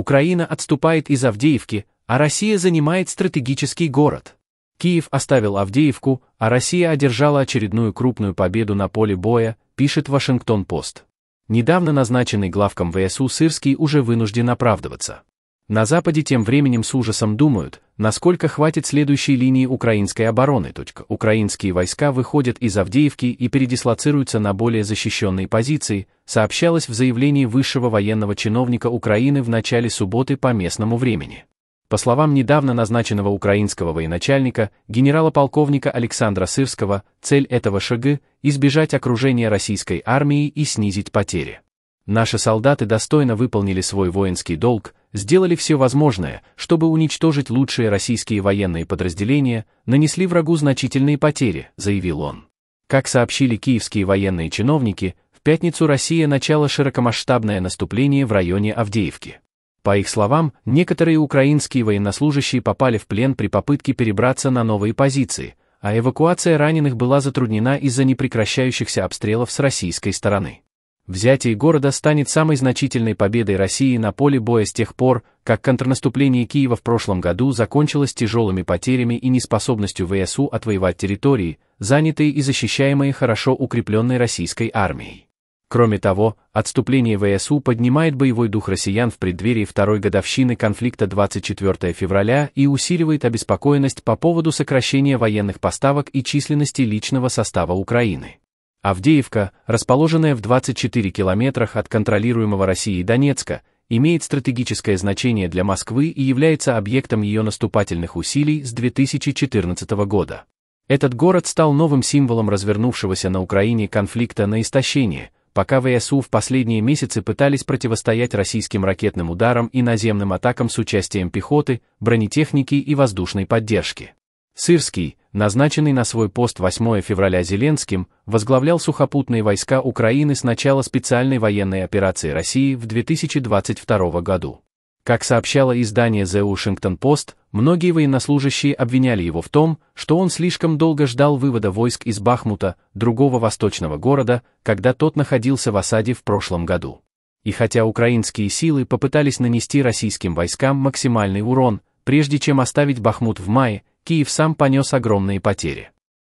Украина отступает из Авдеевки, а Россия занимает стратегический город. Киев оставил Авдеевку, а Россия одержала очередную крупную победу на поле боя, пишет Вашингтон-Пост. Недавно назначенный главком ВСУ Сырский уже вынужден оправдываться. На Западе тем временем с ужасом думают, насколько хватит следующей линии украинской обороны. Украинские войска выходят из Авдеевки и передислоцируются на более защищенные позиции, сообщалось в заявлении высшего военного чиновника Украины в начале субботы по местному времени. По словам недавно назначенного украинского военачальника, генерала-полковника Александра Сырского, цель этого шага – избежать окружения российской армии и снизить потери. Наши солдаты достойно выполнили свой воинский долг, сделали все возможное, чтобы уничтожить лучшие российские военные подразделения, нанесли врагу значительные потери, заявил он. Как сообщили киевские военные чиновники, в пятницу Россия начала широкомасштабное наступление в районе Авдеевки. По их словам, некоторые украинские военнослужащие попали в плен при попытке перебраться на новые позиции, а эвакуация раненых была затруднена из-за непрекращающихся обстрелов с российской стороны. Взятие города станет самой значительной победой России на поле боя с тех пор, как контрнаступление Киева в прошлом году закончилось тяжелыми потерями и неспособностью ВСУ отвоевать территории, занятые и защищаемые хорошо укрепленной российской армией. Кроме того, отступление ВСУ поднимает боевой дух россиян в преддверии второй годовщины конфликта 24 февраля и усиливает обеспокоенность по поводу сокращения военных поставок и численности личного состава Украины. Авдеевка, расположенная в 24 километрах от контролируемого Россией Донецка, имеет стратегическое значение для Москвы и является объектом ее наступательных усилий с 2014 года. Этот город стал новым символом развернувшегося на Украине конфликта на истощение, пока ВСУ в последние месяцы пытались противостоять российским ракетным ударам и наземным атакам с участием пехоты, бронетехники и воздушной поддержки. Сырский, назначенный на свой пост 8 февраля Зеленским, возглавлял сухопутные войска Украины с начала специальной военной операции России в 2022 году. Как сообщало издание The Washington Post, многие военнослужащие обвиняли его в том, что он слишком долго ждал вывода войск из Бахмута, другого восточного города, когда тот находился в осаде в прошлом году. И хотя украинские силы попытались нанести российским войскам максимальный урон, прежде чем оставить Бахмут в мае, Киев сам понес огромные потери.